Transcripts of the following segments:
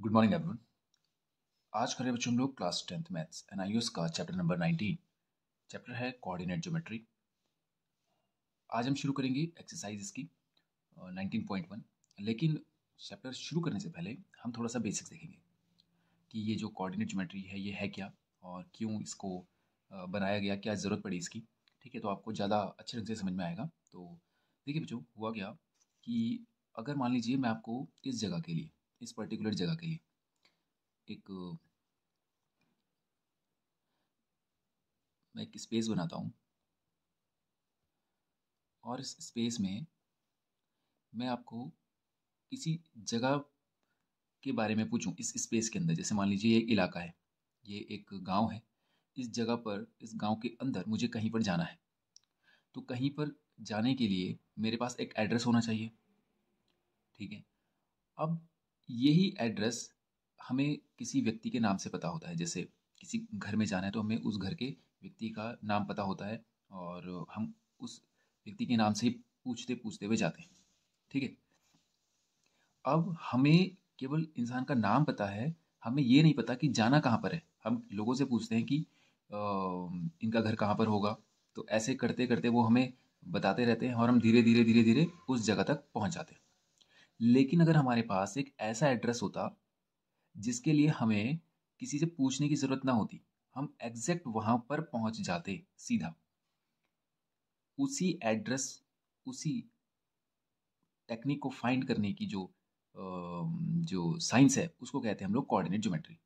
good morning everyone आज करें बच्चों हम लोग class tenth maths N I का चैप्टर नंबर नाइनटीन चैप्टर है कोऑर्डिनेट ज्योमेट्री आज हम शुरू करेंगे एक्सरसाइज इसकी नाइनटीन पॉइंट वन लेकिन चैप्टर शुरू करने से पहले हम थोड़ा सा बेसिक्स देखेंगे कि ये जो कोऑर्डिनेट ज्योमेट्री है ये है क्या और क्यों इसको uh, बनाया गया क्या ज़रूरत पड़ी इसकी ठीक है तो आपको ज़्यादा अच्छे ढंग से समझ में आएगा तो देखिए बच्चों हुआ क्या कि अगर मान लीजिए मैं आपको इस जगह के लिए इस पर्टिकुलर जगह के लिए एक मैं एक स्पेस बनाता हूँ और इस स्पेस में मैं आपको किसी जगह के बारे में पूछूं इस स्पेस के अंदर जैसे मान लीजिए ये इलाका है ये एक गांव है इस जगह पर इस गांव के अंदर मुझे कहीं पर जाना है तो कहीं पर जाने के लिए मेरे पास एक एड्रेस होना चाहिए ठीक है अब यही एड्रेस हमें किसी व्यक्ति के नाम से पता होता है जैसे किसी घर में जाना है तो हमें उस घर के व्यक्ति का नाम पता होता है और हम उस व्यक्ति के नाम से ही पूछते पूछते हुए जाते हैं ठीक है अब हमें केवल इंसान का नाम पता है हमें ये नहीं पता कि जाना कहाँ पर है हम लोगों से पूछते हैं कि इनका घर कहाँ पर होगा तो ऐसे करते करते वो हमें बताते रहते हैं और हम धीरे धीरे धीरे धीरे उस जगह तक पहुँच जाते हैं लेकिन अगर हमारे पास एक ऐसा एड्रेस होता जिसके लिए हमें किसी से पूछने की ज़रूरत ना होती हम एग्जैक्ट वहाँ पर पहुँच जाते सीधा उसी एड्रेस उसी टेक्निक को फाइंड करने की जो जो साइंस है उसको कहते हैं हम लोग कोऑर्डिनेट ज्योमेट्री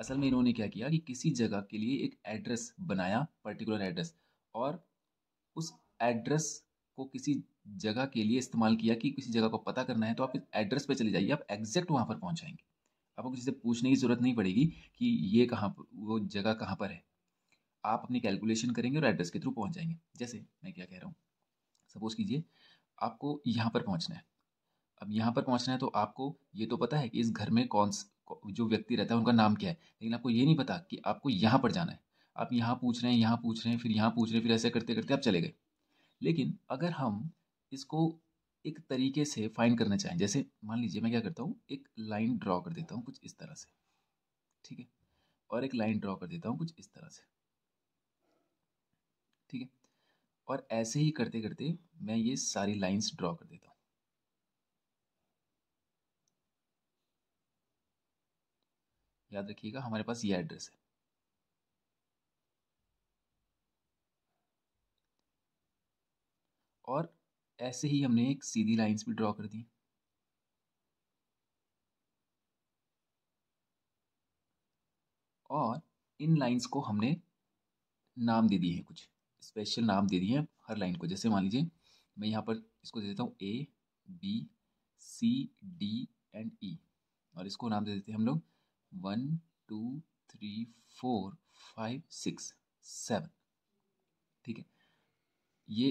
असल में इन्होंने क्या किया कि किसी जगह के लिए एक एड्रेस बनाया पर्टिकुलर एड्रेस और उस एड्रेस को किसी जगह के लिए इस्तेमाल किया कि किसी जगह को पता करना है तो आप इस एड्रेस पे चले जाइए आप एग्जैक्ट वहाँ पर पहुँच जाएंगे आपको किसी से पूछने की ज़रूरत नहीं पड़ेगी कि ये कहाँ वो जगह कहाँ पर है आप अपनी कैलकुलेशन करेंगे और एड्रेस के थ्रू पहुँच जाएंगे जैसे मैं क्या कह रहा हूँ सपोज़ कीजिए आपको यहाँ पर पहुँचना है अब यहाँ पर पहुँचना है तो आपको ये तो पता है कि इस घर में कौन जो व्यक्ति रहता है उनका नाम क्या है लेकिन आपको ये नहीं पता कि आपको यहाँ पर जाना है आप यहाँ पूछ रहे हैं यहाँ पूछ रहे हैं फिर यहाँ पूछ रहे हैं फिर ऐसे करते करते आप चले गए लेकिन अगर हम इसको एक तरीके से फाइन करना चाहें जैसे मान लीजिए मैं क्या करता हूँ एक लाइन ड्रॉ कर देता हूँ कुछ इस तरह से ठीक है और एक लाइन ड्रॉ कर देता हूँ कुछ इस तरह से ठीक है और ऐसे ही करते करते मैं ये सारी लाइंस ड्रॉ कर देता हूँ याद रखिएगा हमारे पास ये एड्रेस है और ऐसे ही हमने एक सीधी लाइंस भी ड्रॉ कर दी और इन लाइंस को हमने नाम दे दिए हैं कुछ स्पेशल नाम दे दिए हैं हर लाइन को जैसे मान लीजिए मैं यहाँ पर इसको दे देता हूँ A B C D and E और इसको नाम दे देते हैं हम लोग one two three four five six seven ठीक है ये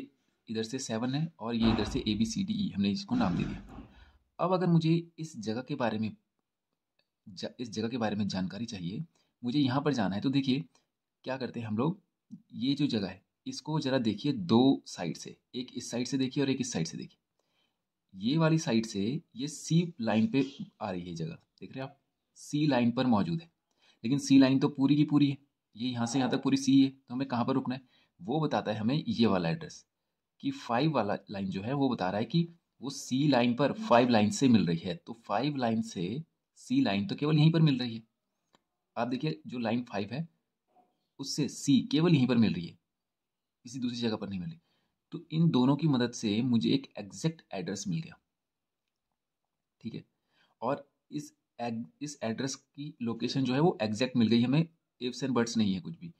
इधर से सेवन है और ये इधर से ए बी सी डी ई हमने इसको नाम दे दिया अब अगर मुझे इस जगह के बारे में इस जगह के बारे में जानकारी चाहिए मुझे यहाँ पर जाना है तो देखिए क्या करते हैं हम लोग ये जो जगह है इसको ज़रा देखिए दो साइड से एक इस साइड से देखिए और एक इस साइड से देखिए ये वाली साइड से ये सी लाइन पे आ रही है जगह देख रहे हैं आप सी लाइन पर मौजूद है लेकिन सी लाइन तो पूरी की पूरी है ये यहाँ से यहाँ तक पूरी सी है तो हमें कहाँ पर रुकना है वो बताता है हमें ये वाला एड्रेस कि फाइव वाला लाइन जो है वो बता रहा है कि वो सी लाइन पर फाइव लाइन से मिल रही है तो फाइव लाइन से सी लाइन तो केवल यहीं पर मिल रही है आप देखिए जो लाइन फाइव है उससे सी केवल यहीं पर मिल रही है किसी दूसरी जगह पर नहीं मिल रही तो इन दोनों की मदद से मुझे एक एग्जैक्ट एड्रेस मिल गया ठीक है और इस एग, इस एड्रेस की लोकेशन जो है वो एग्जैक्ट मिल गई हमें एफ्स एंड बर्ड्स नहीं है कुछ भी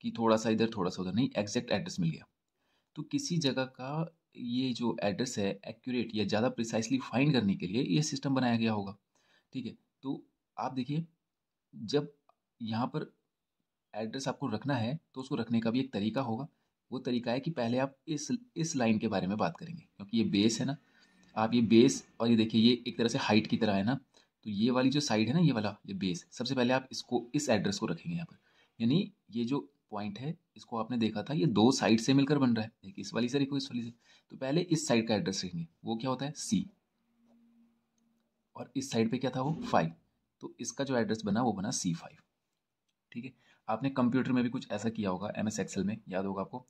कि थोड़ा सा इधर थोड़ा सा उधर नहीं एग्जैक्ट एड्रेस मिल गया तो किसी जगह का ये जो एड्रेस है एक्यूरेट या ज़्यादा प्रिसाइसली फाइंड करने के लिए ये सिस्टम बनाया गया होगा ठीक है तो आप देखिए जब यहाँ पर एड्रेस आपको रखना है तो उसको रखने का भी एक तरीका होगा वो तरीका है कि पहले आप इस इस लाइन के बारे में बात करेंगे क्योंकि ये बेस है ना आप ये बेस और ये देखिए ये एक तरह से हाइट की तरह है ना तो ये वाली जो साइड है ना ये वाला ये बेस सबसे पहले आप इसको इस एड्रेस को रखेंगे यहाँ पर यानी ये जो पॉइंट है इसको आपने देखा था ये दो साइड से मिलकर बन रहा है एक इस वाली से एक इस वाली से तो पहले इस साइड का एड्रेस लिखेंगे वो क्या होता है सी और इस साइड पे क्या था वो फाइव तो इसका जो एड्रेस बना वो बना सी फाइव ठीक है आपने कंप्यूटर में भी कुछ ऐसा किया होगा एम एस एक्सएल में याद होगा आपको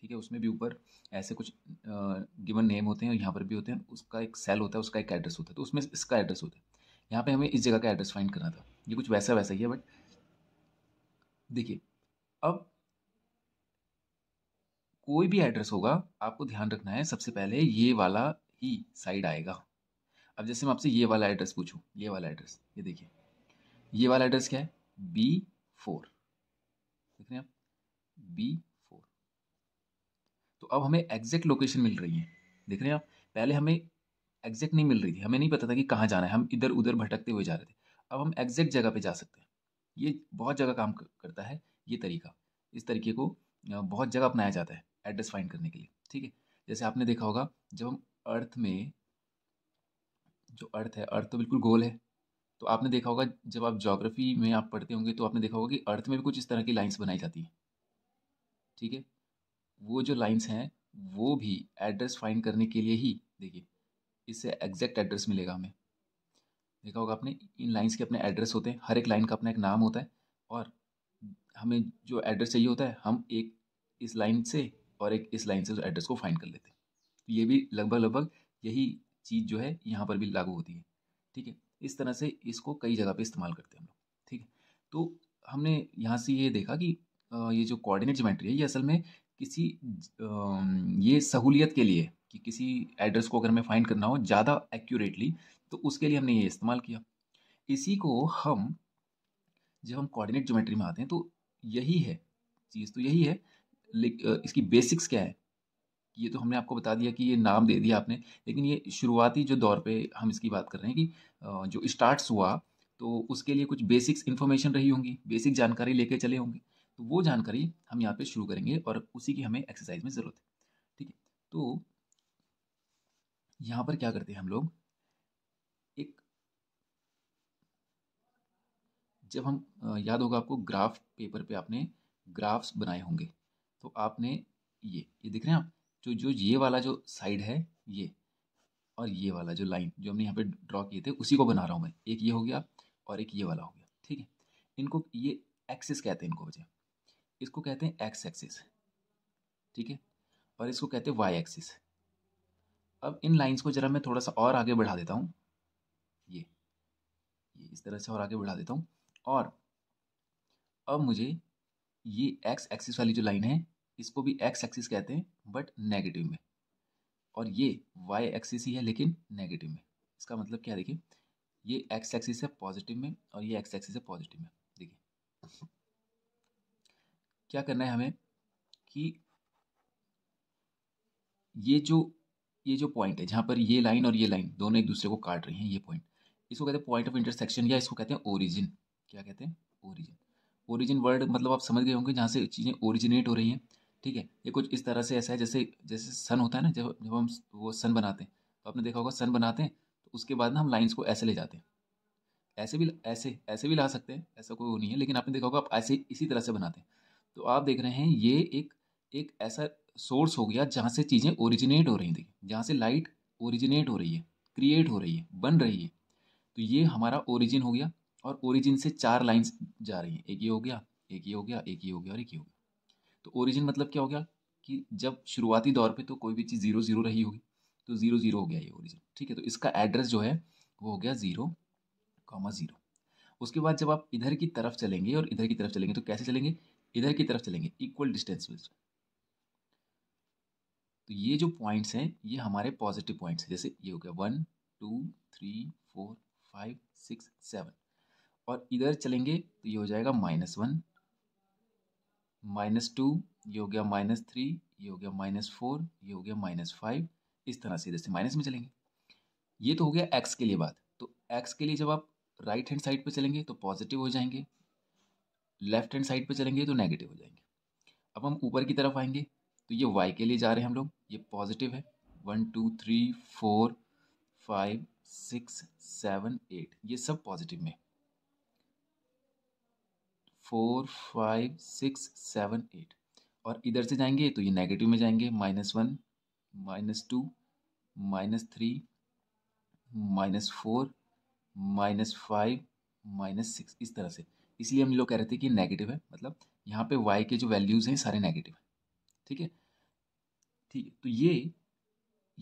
ठीक है उसमें भी ऊपर ऐसे कुछ गिवन नेम होते हैं यहाँ पर भी होते हैं उसका एक सेल होता है उसका एक एड्रेस होता है तो उसमें इसका एड्रेस होता है यहाँ पे हमें इस जगह का एड्रेस फाइंड करना था ये कुछ वैसा वैसा ही है बट देखिए अब कोई भी एड्रेस होगा आपको ध्यान रखना है सबसे पहले ये वाला ही साइड आएगा अब जैसे मैं आपसे ये वाला एड्रेस पूछूं ये वाला एड्रेस ये देखिए ये वाला एड्रेस क्या है बी फोर देख रहे हैं आप बी फोर तो अब हमें एग्जैक्ट लोकेशन मिल रही है देख रहे हैं आप पहले हमें एग्जैक्ट नहीं मिल रही थी हमें नहीं पता था कि कहाँ जाना है हम इधर उधर भटकते हुए जा रहे थे अब हम एग्जैक्ट जगह पर जा सकते हैं ये बहुत जगह काम करता है ये तरीका इस तरीके को बहुत जगह अपनाया जाता है एड्रेस फाइंड करने के लिए ठीक है जैसे आपने देखा होगा जब हम अर्थ में जो अर्थ है अर्थ तो बिल्कुल गोल है तो आपने देखा होगा जब आप जोग्राफी में आप पढ़ते होंगे तो आपने देखा होगा कि अर्थ में भी कुछ इस तरह की लाइंस बनाई जाती हैं ठीक है वो जो लाइंस हैं वो भी एड्रेस फाइंड करने के लिए ही देखिए इससे एग्जैक्ट एड्रेस मिलेगा हमें देखा होगा आपने इन लाइंस के अपने एड्रेस होते हैं हर एक लाइन का अपना एक नाम होता है और हमें जो एड्रेस चाहिए होता है हम एक इस लाइन से और एक इस लाइन से उस एड्रेस को फाइंड कर लेते हैं तो ये भी लगभग लगभग यही चीज़ जो है यहाँ पर भी लागू होती है ठीक है इस तरह से इसको कई जगह पे इस्तेमाल करते हैं हम लोग ठीक है तो हमने यहाँ से ये देखा कि ये जो कोऑर्डिनेट ज्योमेट्री है ये असल में किसी ये सहूलियत के लिए कि किसी एड्रेस को अगर हमें फाइंड करना हो ज़्यादा एक्यूरेटली तो उसके लिए हमने ये इस्तेमाल किया इसी को हम जब हम कोऑर्डिनेट ज्योमेट्री में आते हैं तो यही है चीज़ तो यही है इसकी बेसिक्स क्या है ये तो हमने आपको बता दिया कि ये नाम दे दिया आपने लेकिन ये शुरुआती जो दौर पे हम इसकी बात कर रहे हैं कि जो स्टार्ट्स हुआ तो उसके लिए कुछ बेसिक्स इन्फॉर्मेशन रही होंगी बेसिक जानकारी लेके चले होंगे तो वो जानकारी हम यहाँ पे शुरू करेंगे और उसी की हमें एक्सरसाइज में ज़रूरत है ठीक है तो यहाँ पर क्या करते हैं हम लोग जब हम याद होगा आपको ग्राफ पेपर पे आपने ग्राफ्स बनाए होंगे तो आपने ये ये देख रहे हैं आप जो जो ये वाला जो साइड है ये और ये वाला जो लाइन जो हमने यहाँ पे ड्रॉ किए थे उसी को बना रहा हूँ मैं एक ये हो गया और एक ये वाला हो गया ठीक है इनको ये एक्सिस कहते हैं इनको मुझे इसको कहते हैं एक्स एक्सिस ठीक है और इसको कहते हैं वाई एक्सिस अब इन लाइन्स को जरा मैं थोड़ा सा और आगे बढ़ा देता हूँ ये ये इस तरह से और आगे बढ़ा देता हूँ और अब मुझे ये एक्स एक्सिस वाली जो लाइन है इसको भी एक्स एक्सिस कहते हैं बट नेगेटिव में और ये वाई एक्सिस ही है लेकिन नेगेटिव में इसका मतलब क्या देखिए ये एक्स एक्सिस है पॉजिटिव में और ये एक्स एक्सिस है पॉजिटिव में देखिए क्या करना है हमें कि ये जो ये जो पॉइंट है जहाँ पर ये लाइन और ये लाइन दोनों एक दूसरे को काट रही हैं ये पॉइंट इसको कहते हैं पॉइंट ऑफ इंटरसेक्शन या इसको कहते हैं ओरिजिन क्या कहते हैं ओरिजिन ओरिजिन वर्ड मतलब आप समझ गए होंगे जहाँ से चीज़ें ओरिजिनेट हो रही हैं ठीक है ये कुछ इस तरह से ऐसा है जैसे जैसे सन होता है ना जब जब हम वो सन बनाते हैं तो आपने देखा होगा सन बनाते हैं तो उसके बाद ना हम लाइन्स को ऐसे ले जाते हैं ऐसे भी ऐसे ऐसे भी ला सकते हैं ऐसा कोई वो नहीं है लेकिन आपने देखा होगा आप ऐसे इसी तरह से बनाते हैं तो आप देख रहे हैं ये एक एक ऐसा सोर्स हो गया जहाँ से चीज़ें ओरिजिनेट हो रही थी जहाँ से लाइट ओरिजिनेट हो रही है क्रिएट हो रही है बन रही है तो ये हमारा ओरिजिन हो गया और ओरिजिन से चार लाइन्स जा रही हैं एक ये हो गया एक ये हो गया एक ये हो गया और एक ये हो गया तो ओरिजिन मतलब क्या हो गया कि जब शुरुआती दौर पे तो कोई भी चीज़ ज़ीरो ज़ीरो रही होगी तो ज़ीरो ज़ीरो हो गया ये ओरिजिन ठीक है तो इसका एड्रेस जो है वो हो गया ज़ीरो कॉमा ज़ीरो उसके बाद जब आप इधर की तरफ चलेंगे और इधर की तरफ चलेंगे तो कैसे चलेंगे इधर की तरफ चलेंगे इक्वल डिस्टेंस तो ये जो पॉइंट्स हैं ये हमारे पॉजिटिव पॉइंट्स हैं जैसे ये हो गया one two three four five six seven और इधर चलेंगे तो ये हो जाएगा माइनस वन माइनस टू ये हो गया माइनस थ्री ये हो गया माइनस फोर ये हो गया माइनस फाइव इस तरह से इधर से माइनस में चलेंगे ये तो हो गया एक्स के लिए बात तो एक्स के लिए जब आप राइट हैंड साइड पर चलेंगे तो पॉजिटिव हो जाएंगे लेफ्ट हैंड साइड पर चलेंगे तो नेगेटिव हो जाएंगे अब हम ऊपर की तरफ आएंगे तो ये वाई के लिए जा रहे हैं हम लोग ये पॉजिटिव है one two three four five six seven eight ये सब पॉजिटिव में four five six seven eight और इधर से जाएंगे तो ये नेगेटिव में जाएंगे minus one minus two minus three minus four minus five minus six इस तरह से इसलिए हम लोग कह रहे थे कि नेगेटिव है मतलब यहाँ पे y के जो वैल्यूज़ हैं सारे नेगेटिव हैं ठीक है ठीक है तो ये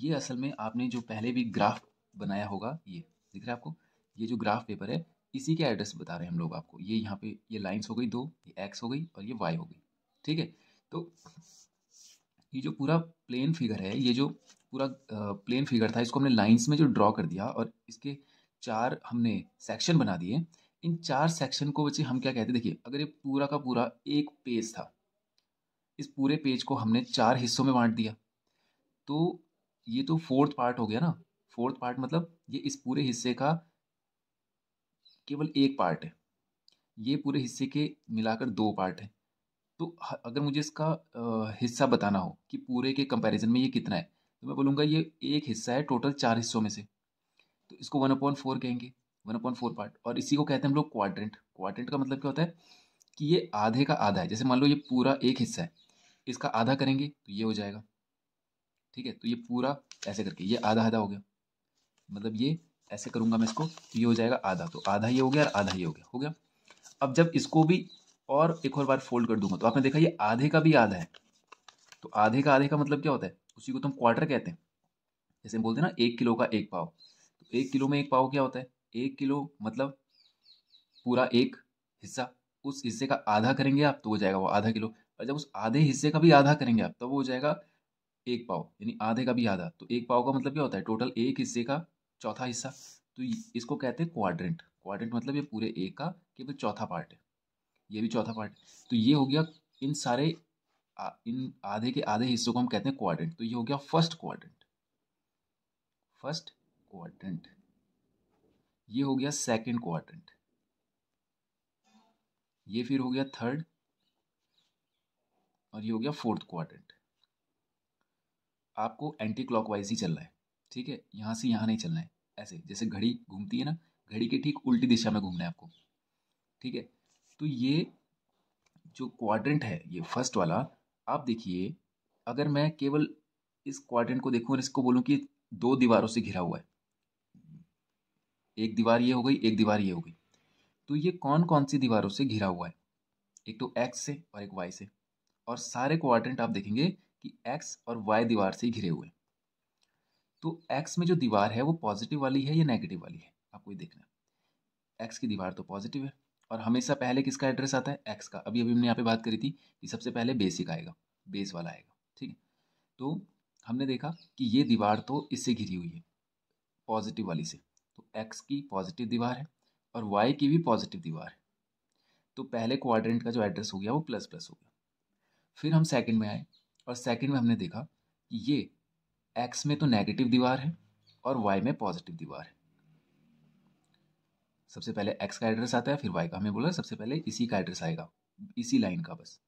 ये असल में आपने जो पहले भी ग्राफ बनाया होगा ये दिख रहा है आपको ये जो ग्राफ पेपर है इसी के एड्रेस बता रहे हैं हम लोग आपको ये यहाँ पे ये लाइंस हो गई दो ये एक्स हो गई और ये वाई हो गई ठीक है तो ये जो पूरा प्लेन फिगर है ये जो पूरा प्लेन फिगर था इसको हमने लाइंस में जो ड्रॉ कर दिया और इसके चार हमने सेक्शन बना दिए इन चार सेक्शन को बच्चे हम क्या कहते देखिए अगर ये पूरा का पूरा एक पेज था इस पूरे पेज को हमने चार हिस्सों में बांट दिया तो ये तो फोर्थ पार्ट हो गया ना फोर्थ पार्ट मतलब ये इस पूरे हिस्से का केवल एक पार्ट है ये पूरे हिस्से के मिलाकर दो पार्ट है तो अगर मुझे इसका हिस्सा बताना हो कि पूरे के कंपैरिजन में ये कितना है तो मैं बोलूँगा ये एक हिस्सा है टोटल चार हिस्सों में से तो इसको वन अपॉइंट फोर कहेंगे वन अपॉइंट फोर पार्ट और इसी को कहते हैं हम लोग क्वाड्रेंट क्वाड्रेंट का मतलब क्या होता है कि ये आधे का आधा है जैसे मान लो ये पूरा एक हिस्सा है इसका आधा करेंगे तो ये हो जाएगा ठीक है तो ये पूरा ऐसे करके ये आधा आधा हो गया मतलब ये ऐसे करूंगा मैं इसको ये हो जाएगा आधा तो आधा ये हो गया और आधा ये हो गया हो गया अब जब इसको भी और एक और बार फोल्ड कर दूंगा तो आपने देखा ये आधे का भी आधा है तो आधे का आधे का मतलब क्या होता है उसी को तो हम क्वार्टर कहते हैं जैसे बोलते हैं ना एक किलो का एक पाव तो एक किलो में एक पाव क्या होता है एक किलो मतलब पूरा एक हिस्सा उस हिस्से का आधा करेंगे आप तो हो जाएगा वो आधा किलो और जब उस आधे हिस्से का भी आधा करेंगे आप तब तो वो हो जाएगा एक पाव यानी आधे का भी आधा तो एक पाव का मतलब क्या होता है टोटल एक हिस्से का चौथा हिस्सा तो इसको कहते हैं क्वाड्रेंट क्वाड्रेंट मतलब ये पूरे ए का केवल चौथा पार्ट है ये भी चौथा पार्ट तो ये हो गया इन सारे आ, इन आधे के आधे हिस्सों को हम कहते हैं क्वाड्रेंट तो ये हो गया फर्स्ट क्वाड्रेंट फर्स्ट क्वाड्रेंट ये हो गया सेकंड क्वाड्रेंट ये फिर हो गया थर्ड और ये हो गया फोर्थ क्वाड्रेंट आपको एंटी क्लॉकवाइज ही चलना है ठीक है यहाँ से यहाँ नहीं चलना है ऐसे जैसे घड़ी घूमती है ना घड़ी के ठीक उल्टी दिशा में घूमना है आपको ठीक है तो ये जो क्वाड्रेंट है ये फर्स्ट वाला आप देखिए अगर मैं केवल इस क्वाड्रेंट को देखूँ और इसको बोलूँ कि दो दीवारों से घिरा हुआ है एक दीवार ये हो गई एक दीवार ये हो गई तो ये कौन कौन सी दीवारों से घिरा हुआ है एक तो एक्स से और एक वाई से और सारे क्वाड्रेंट आप देखेंगे कि एक्स और वाई दीवार से घिरे हुए हैं तो एक्स में जो दीवार है वो पॉजिटिव वाली है या नेगेटिव वाली है आपको ये देखना है एक्स की दीवार तो पॉजिटिव है और हमेशा पहले किसका एड्रेस आता है एक्स का अभी अभी हमने यहाँ पे बात करी थी कि सबसे पहले बेसिक आएगा बेस वाला आएगा ठीक है तो हमने देखा कि ये दीवार तो इससे घिरी हुई है पॉजिटिव वाली से तो एक्स की पॉजिटिव दीवार है और वाई की भी पॉजिटिव दीवार है तो पहले क्वाड्रेंट का जो एड्रेस हो गया वो प्लस प्लस हो गया फिर हम सेकंड में आए और सेकंड में हमने देखा कि ये एक्स में तो नेगेटिव दीवार है और वाई में पॉजिटिव दीवार है सबसे पहले एक्स का एड्रेस आता है फिर वाई का हमें बोला सबसे पहले इसी का एड्रेस आएगा इसी लाइन का बस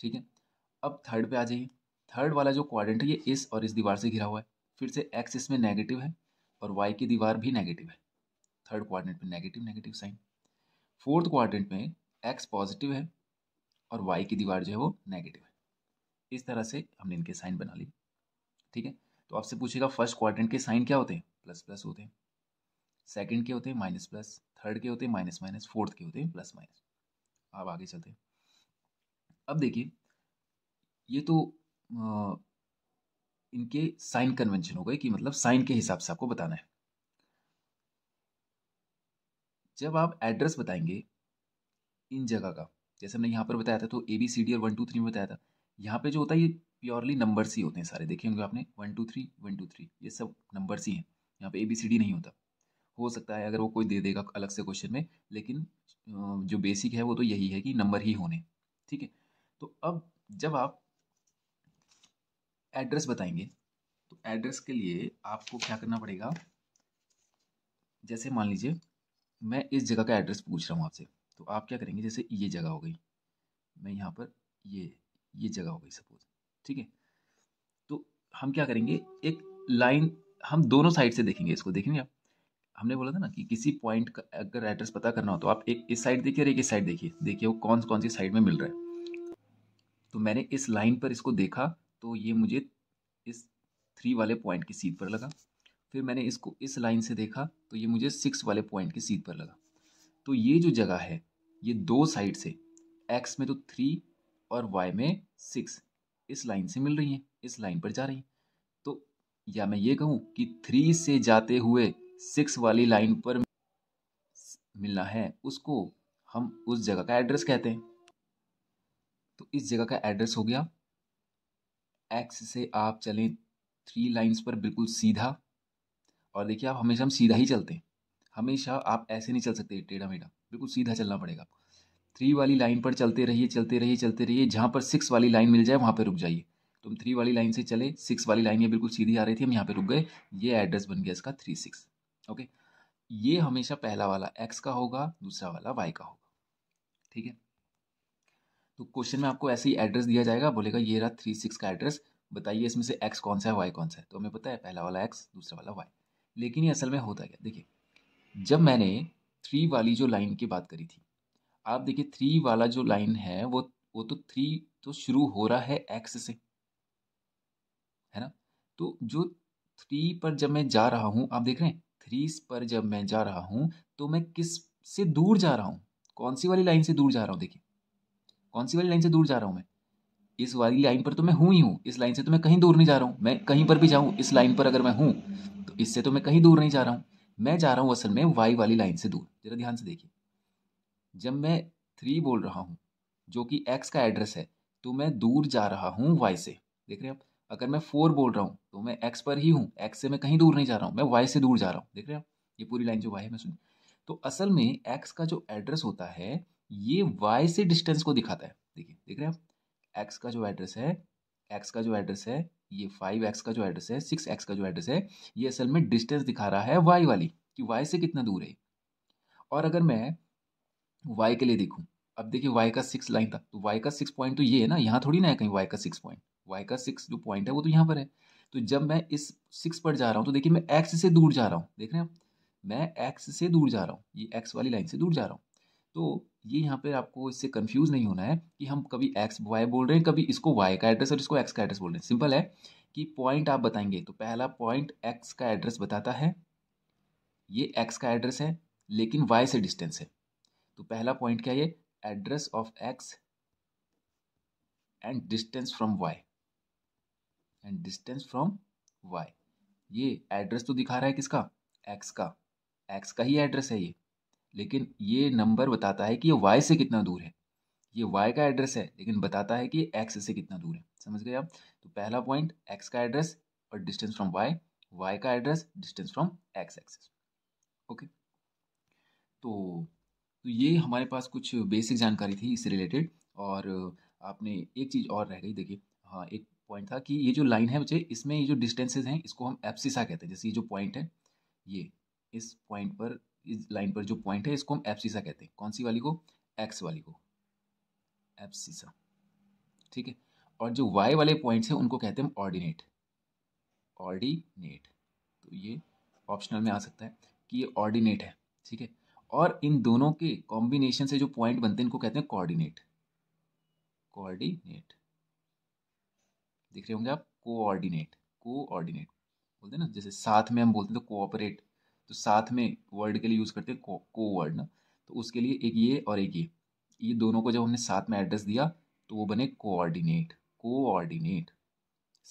ठीक है अब थर्ड पे आ जाइए थर्ड वाला जो क्वाड्रेंट है ये इस और इस दीवार से घिरा हुआ है फिर से एक्स इसमें नेगेटिव है और वाई की दीवार भी नेगेटिव है थर्ड क्वाड्रेंट में negative negative sign fourth quadrant में एक्स पॉजिटिव है और वाई की दीवार जो है वो नेगेटिव है इस तरह से हमने इनके साइन बना ली ठीक है तो आपसे पूछेगा फर्स्ट क्वाड्रेंट के साइन क्या होते हैं प्लस प्लस होते हैं सेकंड के होते हैं माइनस प्लस थर्ड के होते हैं माइनस माइनस फोर्थ के होते हैं प्लस माइनस आप आगे चलते हैं अब देखिए ये तो आ, इनके साइन कन्वेंशन हो गए कि मतलब साइन के हिसाब से आपको बताना है जब आप एड्रेस बताएंगे इन जगह का जैसे हमने यहाँ पर बताया था तो ए बी सी डी और वन टू थ्री में बताया था यहाँ पे जो होता है ये प्योरली नंबर्स ही होते हैं सारे देखे होंगे आपने one two three one two three ये सब नंबर्स ही हैं यहाँ पे ए बी सी डी नहीं होता हो सकता है अगर वो कोई दे देगा अलग से क्वेश्चन में लेकिन जो बेसिक है वो तो यही है कि नंबर ही होने ठीक है तो अब जब आप एड्रेस बताएंगे तो एड्रेस के लिए आपको क्या करना पड़ेगा जैसे मान लीजिए मैं इस जगह का एड्रेस पूछ रहा हूँ आपसे तो आप क्या करेंगे जैसे ये जगह हो गई मैं यहाँ पर ये ये जगह हो गई सपोज ठीक है तो हम क्या करेंगे एक लाइन हम दोनों साइड से देखेंगे इसको देखेंगे आप हमने बोला था ना कि किसी पॉइंट का अगर एड्रेस पता करना हो तो आप एक इस साइड देखिए और एक इस साइड देखिए देखिए वो कौन कौन सी साइड में मिल रहा है तो मैंने इस लाइन पर इसको देखा तो ये मुझे इस थ्री वाले पॉइंट की सीट पर लगा फिर मैंने इसको इस लाइन से देखा तो ये मुझे सिक्स वाले पॉइंट की सीट पर लगा तो ये जो जगह है ये दो साइड से एक्स में तो थ्री और वाई में सिक्स इस लाइन से मिल रही हैं इस लाइन पर जा रही हैं तो या मैं ये कहूँ कि थ्री से जाते हुए सिक्स वाली लाइन पर मिलना है उसको हम उस जगह का एड्रेस कहते हैं तो इस जगह का एड्रेस हो गया एक्स से आप चलें थ्री लाइंस पर बिल्कुल सीधा और देखिए आप हमेशा हम सीधा ही चलते हैं हमेशा आप ऐसे नहीं चल सकते टेढ़ा मेढ़ा बिल्कुल सीधा चलना पड़ेगा आपको थ्री वाली लाइन पर चलते रहिए चलते रहिए चलते रहिए जहाँ पर सिक्स वाली लाइन मिल जाए वहाँ पर रुक जाइए तुम थ्री वाली लाइन से चले सिक्स वाली लाइन ये बिल्कुल सीधी आ रही थी हम यहाँ पर रुक गए ये एड्रेस बन गया इसका थ्री सिक्स ओके ये हमेशा पहला वाला एक्स का होगा दूसरा वाला वाई का होगा ठीक है तो क्वेश्चन में आपको ऐसे ही एड्रेस दिया जाएगा बोलेगा ये रहा थ्री सिक्स का एड्रेस बताइए इसमें से एक्स कौन सा है वाई कौन सा है तो हमें पता है पहला वाला एक्स दूसरा वाला वाई लेकिन ये असल में होता क्या देखिए जब मैंने थ्री वाली जो लाइन की बात करी थी आप देखिए थ्री वाला जो लाइन है वो वो तो थ्री तो शुरू हो रहा है एक्स से है ना तो जो थ्री पर जब मैं जा रहा हूँ आप देख रहे हैं थ्री पर जब मैं जा रहा हूँ तो मैं किस से दूर जा रहा हूँ कौन सी वाली लाइन से दूर जा रहा हूँ देखिए कौन सी वाली लाइन से दूर जा रहा हूँ मैं इस वाली लाइन पर तो मैं हूँ ही हूँ इस लाइन से तो मैं कहीं दूर नहीं जा रहा हूँ मैं कहीं पर भी जाऊँ इस लाइन पर अगर मैं हूँ तो इससे तो मैं कहीं दूर नहीं जा रहा हूँ मैं जा रहा हूँ असल में वाई वाली लाइन से दूर जरा ध्यान से देखिए जब मैं थ्री बोल रहा हूँ जो कि एक्स का एड्रेस है तो मैं दूर जा रहा हूँ वाई से देख रहे हैं आप अगर मैं फोर बोल रहा हूँ तो मैं एक्स पर ही हूँ एक्स से मैं कहीं दूर नहीं जा रहा हूँ मैं वाई से दूर जा रहा हूँ देख रहे हैं आप ये पूरी लाइन जो वाई है मैं सुनी तो असल में एक्स का जो एड्रेस होता है ये वाई से डिस्टेंस को दिखाता है देखिए देख रहे हैं आप एक्स का जो एड्रेस है एक्स का जो एड्रेस है ये फाइव एक्स का जो एड्रेस है सिक्स एक्स का जो एड्रेस है ये असल में डिस्टेंस दिखा रहा है वाई वाली कि वाई से कितना दूर है और अगर मैं वाई के लिए देखूँ अब देखिए वाई का सिक्स लाइन था तो वाई का सिक्स पॉइंट तो ये है ना यहाँ थोड़ी ना है कहीं वाई का सिक्स पॉइंट वाई का सिक्स जो पॉइंट है वो तो यहाँ पर है तो जब मैं इस सिक्स पर जा रहा हूँ तो देखिए मैं एक्स से दूर जा रहा हूँ देख रहे हैं आप मैं एक्स से दूर जा रहा हूँ ये एक्स वाली लाइन से दूर जा रहा हूँ तो ये यहाँ पर आपको इससे कन्फ्यूज़ नहीं होना है कि हम कभी एक्स वाई बोल रहे हैं कभी इसको वाई का एड्रेस और इसको एक्स का एड्रेस बोल रहे हैं सिंपल है कि पॉइंट आप बताएंगे तो पहला पॉइंट एक्स का एड्रेस बताता है ये एक्स का एड्रेस है लेकिन वाई से डिस्टेंस है तो पहला पॉइंट क्या है address of X and distance from Y and distance from Y ये एड्रेस तो दिखा रहा है किसका एक्स का एक्स का ही एड्रेस है ये लेकिन ये नंबर बताता है कि ये वाई से कितना दूर है ये वाई का एड्रेस है लेकिन बताता है कि एक्स से कितना दूर है समझ गए आप तो पहला पॉइंट एक्स का एड्रेस और डिस्टेंस फ्रॉम वाई वाई का address distance from X axis okay तो तो ये हमारे पास कुछ बेसिक जानकारी थी इससे रिलेटेड और आपने एक चीज़ और रह गई देखिए हाँ एक पॉइंट था कि ये जो लाइन है बच्चे इसमें ये जो डिस्टेंसेज हैं इसको हम एप्सिसा कहते हैं जैसे ये जो पॉइंट है ये इस पॉइंट पर इस लाइन पर जो पॉइंट है इसको हम एप्सिसा कहते हैं कौन सी वाली को एक्स वाली को एप्सिसा ठीक है और जो वाई वाले पॉइंट्स हैं उनको कहते हैं हम ऑर्डिनेट ऑर्डिनेट तो ये ऑप्शनल में आ सकता है कि ये ऑर्डिनेट है ठीक है और इन दोनों के कॉम्बिनेशन से जो पॉइंट बनते हैं इनको कहते हैं कोऑर्डिनेट कोऑर्डिनेट दिख रहे होंगे आप कोऑर्डिनेट कोऑर्डिनेट बोलते हैं ना जैसे साथ में हम बोलते हैं तो कोऑपरेट तो साथ में वर्ड के लिए यूज़ करते हैं को, वर्ड ना तो उसके लिए एक ये और एक ये ये दोनों को जब हमने साथ में एड्रेस दिया तो वो बने कोऑर्डिनेट कोऑर्डिनेट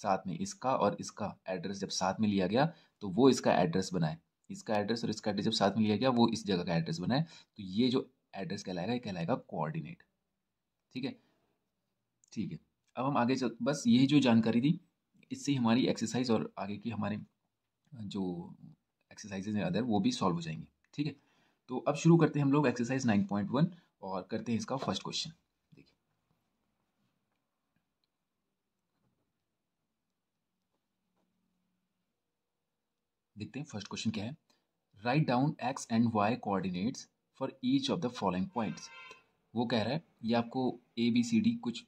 साथ में इसका और इसका एड्रेस जब साथ में लिया गया तो वो इसका एड्रेस बनाए इसका एड्रेस और इसका एड्रेस जब साथ में लिया गया वो इस जगह का एड्रेस बनाए तो ये जो एड्रेस कहलाएगा ये कहलाएगा कोऑर्डिनेट ठीक है ठीक है अब हम आगे चल बस यही जो जानकारी थी इससे हमारी एक्सरसाइज और आगे की हमारे जो एक्सरसाइजेज हैं अदर वो भी सॉल्व हो जाएंगी ठीक है तो अब शुरू करते हैं हम लोग एक्सरसाइज नाइन पॉइंट वन और करते हैं इसका फर्स्ट क्वेश्चन देखते हैं फर्स्ट क्वेश्चन क्या है write down X and Y coordinates for each of the following points वो कह रहा है ये आपको ए बी सी डी कुछ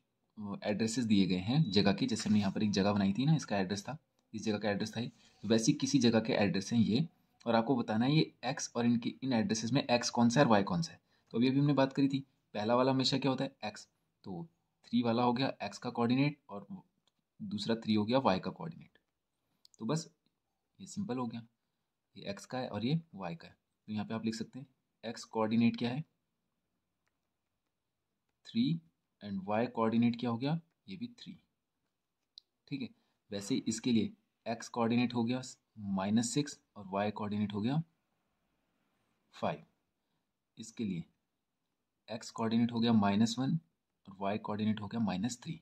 एड्रेसेस दिए गए हैं जगह के जैसे हमने यहाँ पर एक जगह बनाई थी ना इसका एड्रेस था इस जगह का एड्रेस था ये तो वैसे किसी जगह के एड्रेस हैं ये और आपको बताना है ये एक्स और इनके इन एड्रेसेस में एक्स कौन सा है और वाई कौन सा है तो अभी अभी हमने बात करी थी पहला वाला हमेशा क्या होता है एक्स तो थ्री वाला हो गया एक्स का कोऑर्डिनेट और दूसरा थ्री हो गया वाई का कोऑर्डिनेट तो बस ये सिंपल हो गया ये एक्स का है और ये वाई का है तो यहाँ पे आप लिख सकते हैं एक्स कोऑर्डिनेट क्या है थ्री एंड वाई कोऑर्डिनेट क्या हो गया ये भी थ्री ठीक है वैसे इसके लिए एक्स कोऑर्डिनेट हो गया माइनस सिक्स और वाई कोऑर्डिनेट हो गया फाइव इसके लिए एक्स कोऑर्डिनेट हो गया माइनस वन और वाई कोऑर्डिनेट हो गया माइनस थ्री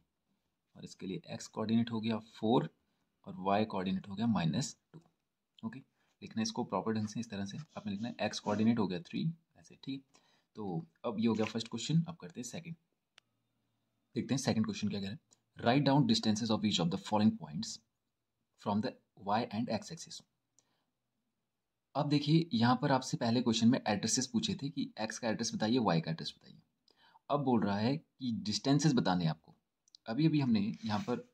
और इसके लिए एक्स कोऑर्डिनेट हो गया फोर और वाई कोऑर्डिनेट हो गया माइनस टू लिखना है इसको प्रॉपर ढंग से इस तरह से आपने लिखना है एक्स कोऑर्डिनेट हो गया थ्री ऐसे ठीक तो अब ये हो गया फर्स्ट क्वेश्चन अब करते हैं सेकंड देखते हैं सेकंड क्वेश्चन क्या कह रहा है write down distances of each of the following points from the Y and X axis अब देखिए यहाँ पर आपसे पहले क्वेश्चन में एड्रेसेस पूछे थे कि एक्स का एड्रेस बताइए वाई का एड्रेस बताइए अब बोल रहा है कि डिस्टेंसेज बताने आपको अभी अभी हमने यहाँ पर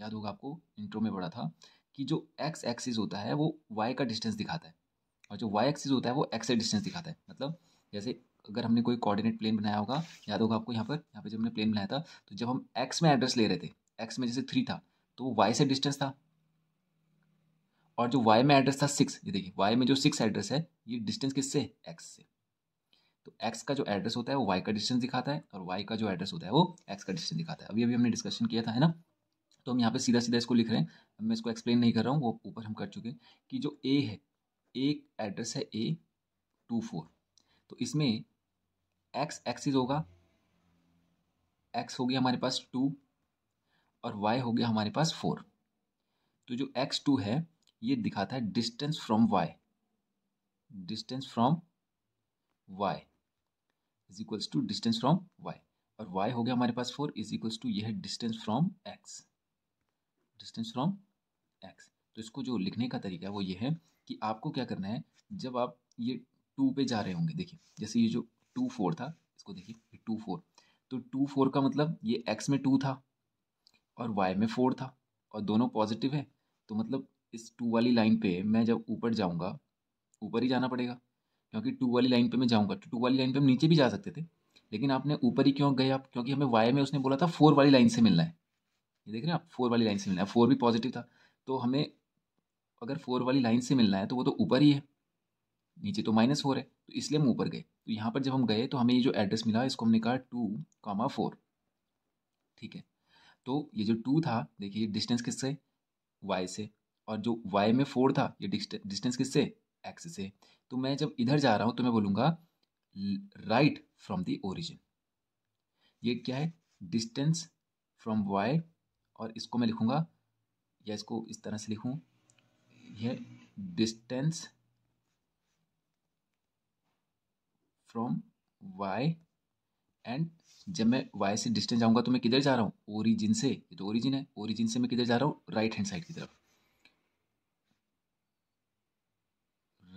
याद होगा आपको इंट्रो में पढ़ा था कि जो एक्स एक्सिस होता है वो वाई का डिस्टेंस दिखाता है और जो वाई एक्सिस होता है वो एक्स का डिस्टेंस दिखाता है मतलब जैसे अगर हमने कोई कोऑर्डिनेट प्लेन बनाया होगा याद होगा आपको यहाँ पर यहाँ पर जब हमने प्लेन बनाया था तो जब हम एक्स में एड्रेस ले रहे थे एक्स में जैसे थ्री था तो वो वाई से डिस्टेंस था और जो वाई में एड्रेस था सिक्स ये देखिए वाई में जो सिक्स एड्रेस है ये डिस्टेंस किससे एक्स से तो एक्स का जो एड्रेस होता है वो वाई का डिस्टेंस दिखाता है और वाई का जो एड्रेस होता है वो एक्स का डिस्टेंस दिखाता है अभी अभी हमने डिस्कशन किया था है ना तो हम यहाँ पे सीधा सीधा इसको लिख रहे हैं मैं इसको एक्सप्लेन नहीं कर रहा हूँ वो ऊपर हम कर चुके हैं कि जो ए है एक एड्रेस है ए टू फोर तो इसमें एक्स एक्सिस होगा एक्स हो गया हमारे पास टू और वाई हो गया हमारे पास फोर तो जो एक्स टू है ये दिखाता है distance from Y distance from Y is equals to distance from Y और वाई हो गया हमारे पास फोर इज इक्वल्स टू यह distance from X distance from X तो इसको जो लिखने का तरीका है वो ये है कि आपको क्या करना है जब आप ये टू पे जा रहे होंगे देखिए जैसे ये जो टू फोर था इसको देखिए ये टू फोर तो टू फोर का मतलब ये एक्स में टू था और वाई में फोर था और दोनों पॉजिटिव है तो मतलब इस टू वाली लाइन पे मैं जब ऊपर जाऊँगा ऊपर ही जाना पड़ेगा क्योंकि टू वाली लाइन पे मैं जाऊँगा तो टू वाली लाइन पे हम नीचे भी जा सकते थे लेकिन आपने ऊपर ही क्यों गए आप क्योंकि हमें वाई में उसने बोला था फोर वाली लाइन से मिलना है ये देख रहे हैं आप फोर वाली लाइन से मिलना है फोर भी पॉजिटिव था तो हमें अगर फोर वाली लाइन से मिलना है तो वो तो ऊपर ही है नीचे तो माइनस फोर है तो इसलिए हम ऊपर गए तो यहाँ पर जब हम गए तो हमें ये जो एड्रेस मिला इसको हमने कहा टू कामा फोर ठीक है तो ये जो टू था देखिए ये डिस्टेंस किससे वाई से और जो वाई में फोर था ये डिस्टेंस किससे एक्स से तो मैं जब इधर जा रहा हूँ तो मैं बोलूँगा राइट फ्रॉम द ओरिजिन ये क्या है डिस्टेंस फ्रॉम वाई और इसको मैं लिखूँगा या इसको इस तरह से लिखूँ ये डिस्टेंस फ्रॉम वाई एंड जब मैं वाई से डिस्टेंस जाऊँगा तो मैं किधर जा रहा हूँ ओरिजिन से ये तो ओरिजिन है ओरिजिन से मैं किधर जा रहा हूँ राइट हैंड साइड की तरफ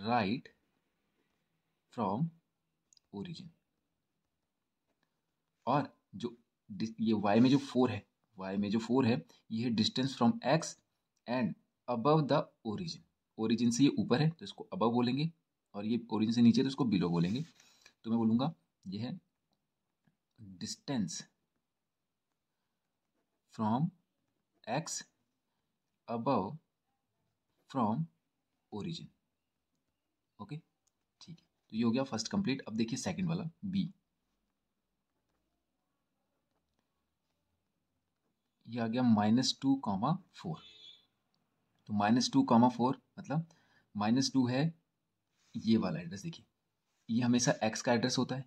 राइट फ्रॉम ओरिजिन और जो ये वाई में जो फोर है वाई में जो फोर है ये है distance from X and above the origin origin से ये ऊपर है तो इसको अबव बोलेंगे और ये ओरिजिन से नीचे है तो इसको बिलो बोलेंगे तो मैं बोलूँगा ये है distance from X above from origin okay ठीक है तो ये हो गया फर्स्ट कंप्लीट अब देखिए सेकंड वाला बी ये आ गया माइनस टू कॉमा फोर तो माइनस टू कॉमा फोर मतलब माइनस टू है ये वाला एड्रेस देखिए ये हमेशा एक्स का एड्रेस होता है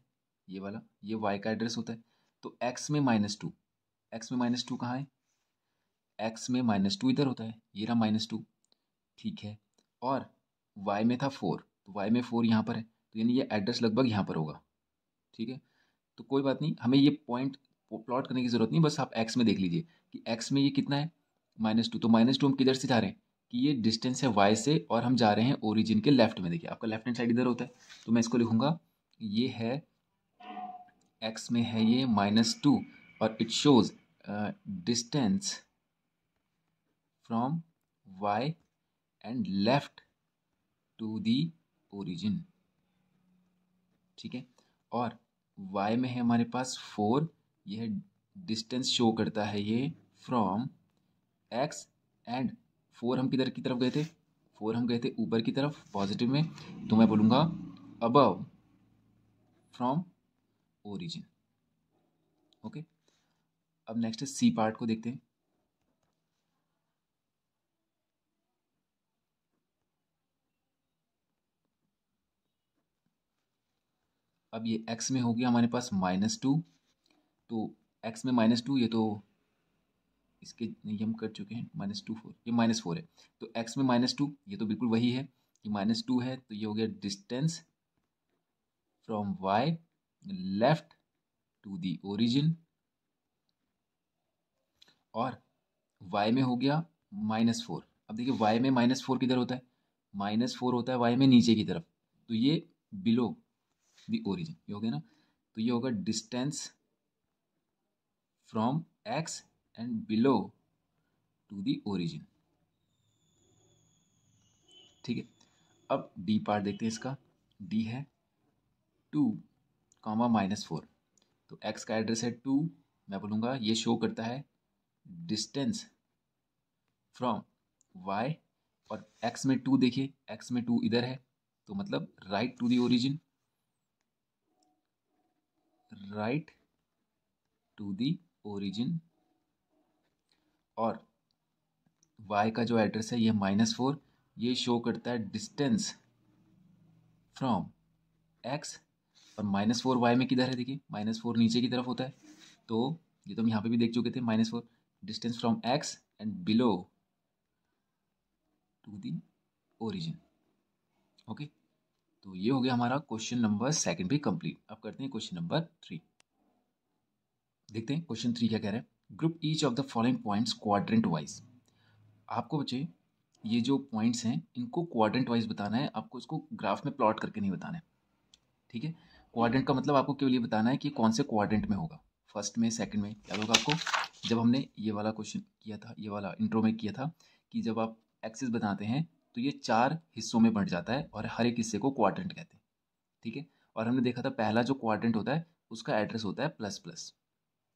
ये वाला ये वाई का एड्रेस होता है तो एक्स में माइनस टू एक्स में माइनस टू कहाँ है एक्स में माइनस टू इधर होता है ये रहा माइनस टू ठीक है और वाई में था फोर तो वाई में फोर यहाँ पर है तो यानी ये एड्रेस लगभग यहाँ पर होगा ठीक है तो कोई बात नहीं हमें ये पॉइंट वो प्लॉट करने की ज़रूरत नहीं बस आप एक्स में देख लीजिए कि एक्स में ये कितना है माइनस टू तो माइनस टू हम किधर से जा रहे हैं कि ये डिस्टेंस है वाई से और हम जा रहे हैं ओरिजिन के लेफ्ट में देखिए आपका लेफ्ट हैंड साइड इधर होता है तो मैं इसको लिखूंगा ये है एक्स में है ये माइनस टू और it shows distance from Y and left to the origin ठीक है और y में है हमारे पास फोर यह डिस्टेंस शो करता है ये फ्रॉम एक्स एंड फोर हम किधर की तरफ गए थे फोर हम गए थे ऊपर की तरफ पॉजिटिव में तो मैं बोलूँगा अबव फ्रॉम ओरिजिन ओके अब नेक्स्ट है सी पार्ट को देखते हैं अब ये एक्स में हो गया हमारे पास माइनस टू तो एक्स में माइनस टू ये तो इसके हम कर चुके हैं माइनस टू फोर ये माइनस फोर है तो एक्स में माइनस टू ये तो बिल्कुल वही है ये माइनस टू है तो ये हो गया distance from Y left to the origin और वाई में हो गया माइनस फोर अब देखिए वाई में माइनस फोर किधर होता है माइनस फोर होता है वाई में नीचे की तरफ तो ये बिलो दी ओरिजिन ये हो गया ना तो ये होगा distance from x and below to the origin ठीक है अब डी पार्ट देखते हैं इसका डी है टू कॉमा माइनस फोर तो एक्स का एड्रेस है टू मैं बोलूँगा ये शो करता है डिस्टेंस फ्रॉम वाई और एक्स में टू देखिए एक्स में टू इधर है तो मतलब right to the origin right to the origin और y का जो एड्रेस है ये माइनस फोर ये शो करता है डिस्टेंस फ्रॉम x और माइनस फोर वाई में किधर है देखिए माइनस फोर नीचे की तरफ होता है तो ये तो हम यहाँ पे भी देख चुके थे minus four distance from X and below to the origin okay तो ये हो गया हमारा क्वेश्चन नंबर सेकंड भी कंप्लीट अब करते हैं क्वेश्चन नंबर थ्री देखते हैं क्वेश्चन थ्री क्या कह रहे हैं group each of the following points quadrant wise आपको बच्चे ये जो पॉइंट्स हैं इनको क्वाड्रेंट वाइज बताना है आपको इसको ग्राफ में प्लॉट करके नहीं बताना है ठीक है क्वाड्रेंट का मतलब आपको केवल ये बताना है कि कौन से क्वाड्रेंट में होगा फर्स्ट में सेकंड में याद होगा आपको जब हमने ये वाला क्वेश्चन किया था ये वाला इंट्रो में किया था कि जब आप एक्सेस बताते हैं तो ये चार हिस्सों में बंट जाता है और हर एक हिस्से को क्वाड्रेंट कहते हैं ठीक है और हमने देखा था पहला जो क्वाड्रेंट होता है उसका एड्रेस होता है प्लस प्लस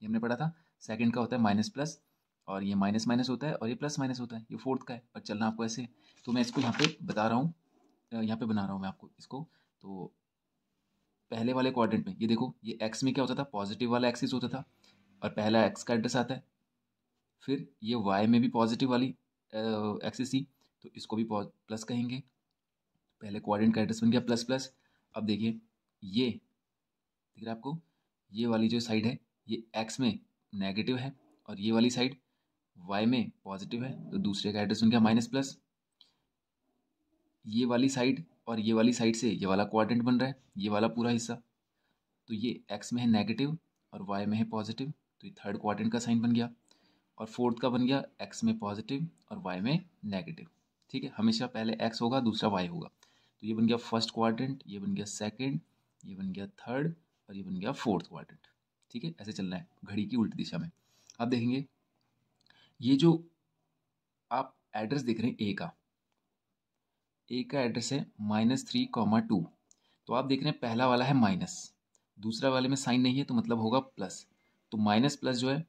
ये हमने पढ़ा था सेकंड का होता है माइनस प्लस और ये माइनस माइनस होता है और ये प्लस माइनस होता है ये फोर्थ का है और चलना आपको ऐसे तो मैं इसको यहाँ पे बता रहा हूँ यहाँ पे बना रहा हूँ मैं आपको इसको तो पहले वाले क्वारेंट में ये देखो ये एक्स में क्या होता था पॉजिटिव वाला एक्सिस होता था और पहला एक्स का एड्रेस आता है फिर ये वाई में भी पॉजिटिव वाली एक्सिस थी तो इसको भी प्लस कहेंगे पहले क्वारेंट का एड्रेस बन गया प्लस प्लस अब देखिए ये देख रहा है आपको ये वाली जो साइड है ये एक्स में नेगेटिव है और ये वाली साइड वाई में पॉजिटिव है तो दूसरे का एड्रेस बन गया माइनस प्लस ये वाली साइड और ये वाली साइड से ये वाला क्वाड्रेंट बन रहा है ये वाला पूरा हिस्सा तो ये एक्स में है नेगेटिव और वाई में है पॉजिटिव तो ये थर्ड क्वाड्रेंट का साइन बन गया और फोर्थ का बन गया एक्स में पॉजिटिव और वाई में नेगेटिव ठीक है हमेशा पहले एक्स होगा दूसरा वाई होगा तो ये बन गया फर्स्ट क्वाड्रेंट ये बन गया सेकेंड ये बन गया थर्ड और ये बन गया फोर्थ क्वाड्रेंट ठीक है ऐसे चलना है घड़ी की उल्टी दिशा में आप देखेंगे ये जो आप एड्रेस देख रहे हैं ए का ए का एड्रेस है माइनस थ्री कॉमा टू तो आप देख रहे हैं पहला वाला है माइनस दूसरा वाले में साइन नहीं है तो मतलब होगा प्लस तो माइनस प्लस जो है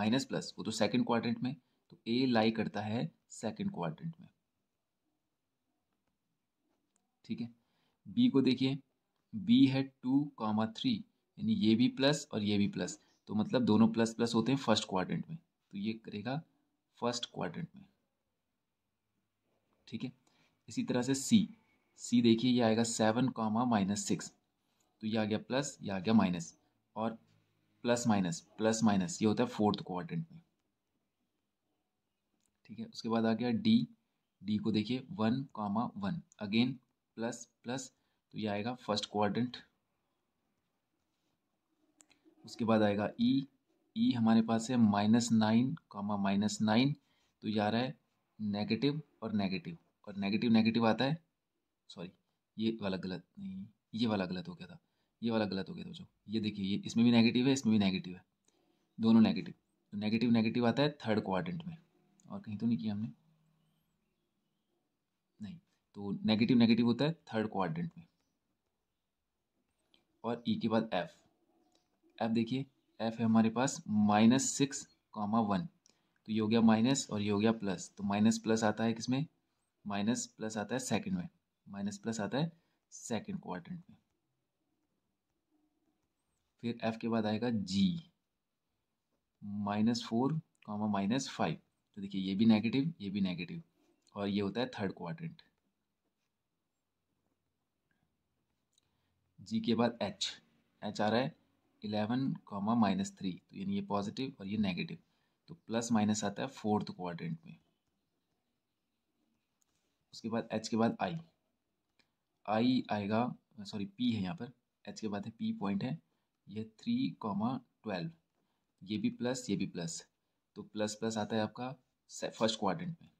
माइनस प्लस वो तो सेकंड क्वाड्रेंट में तो ए लाई करता है सेकंड क्वाड्रेंट में ठीक है बी को देखिए बी है टू कॉमा थ्री यानी ये भी प्लस और ये भी प्लस तो मतलब दोनों प्लस प्लस होते हैं फर्स्ट क्वाड्रेंट में तो ये करेगा फर्स्ट क्वाड्रेंट में ठीक है इसी तरह से सी सी देखिए ये आएगा सेवन कॉमा माइनस सिक्स तो ये आ गया प्लस ये आ गया माइनस और प्लस माइनस प्लस माइनस ये होता है फोर्थ क्वाड्रेंट में ठीक है उसके बाद आ गया डी डी को देखिए one comma one again plus plus तो ये आएगा फर्स्ट क्वाड्रेंट उसके बाद आएगा ई e, ई e हमारे पास है minus nine comma minus nine तो ये आ रहा है नेगेटिव और नेगेटिव और नेगेटिव नेगेटिव आता है सॉरी ये वाला गलत नहीं ये वाला गलत हो गया था ये वाला गलत हो गया था जो ये देखिए ये इसमें भी नेगेटिव है इसमें भी नेगेटिव है दोनों नेगेटिव तो नेगेटिव नेगेटिव आता है थर्ड क्वाड्रेंट में और कहीं तो नहीं किया हमने नहीं तो नेगेटिव नेगेटिव होता है थर्ड क्वाड्रेंट में और ई e के बाद एफ़ अब देखिए एफ है हमारे पास माइनस सिक्स कॉमा वन तो ये हो गया माइनस और ये हो गया प्लस तो माइनस प्लस आता है किसमें माइनस प्लस आता है सेकंड में माइनस प्लस आता है सेकंड क्वाड्रेंट में फिर एफ के बाद आएगा G minus four comma minus five तो देखिए ये भी नेगेटिव ये भी नेगेटिव और ये होता है थर्ड क्वाड्रेंट जी के बाद एच एच आ रहा है इलेवन कॉमा माइनस थ्री तो यानी ये पॉजिटिव और ये नेगेटिव तो प्लस माइनस आता है फोर्थ क्वाड्रेंट में उसके बाद एच के बाद आई आई आएगा सॉरी पी है यहाँ पर एच के बाद है पी पॉइंट है ये थ्री कॉमा ट्वेल्व ये भी प्लस ये भी प्लस तो प्लस प्लस आता है आपका फर्स्ट क्वाड्रेंट में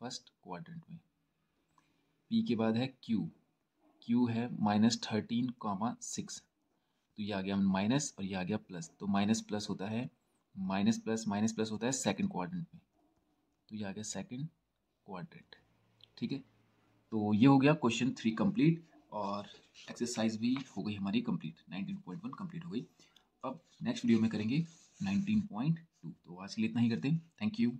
फर्स्ट क्वाड्रेंट में पी के बाद है क्यू क्यू है माइनस थर्टीन कॉमा सिक्स तो ये आ गया माइनस और ये आ गया प्लस तो माइनस प्लस होता है माइनस प्लस माइनस प्लस होता है सेकंड क्वाड्रेंट में तो ये आ गया सेकंड क्वाड्रेंट ठीक है तो ये हो गया क्वेश्चन थ्री कंप्लीट और एक्सरसाइज भी हो गई हमारी कंप्लीट 19.1 कंप्लीट हो गई अब नेक्स्ट वीडियो में करेंगे 19.2 तो आज के लिए इतना ही करते हैं थैंक यू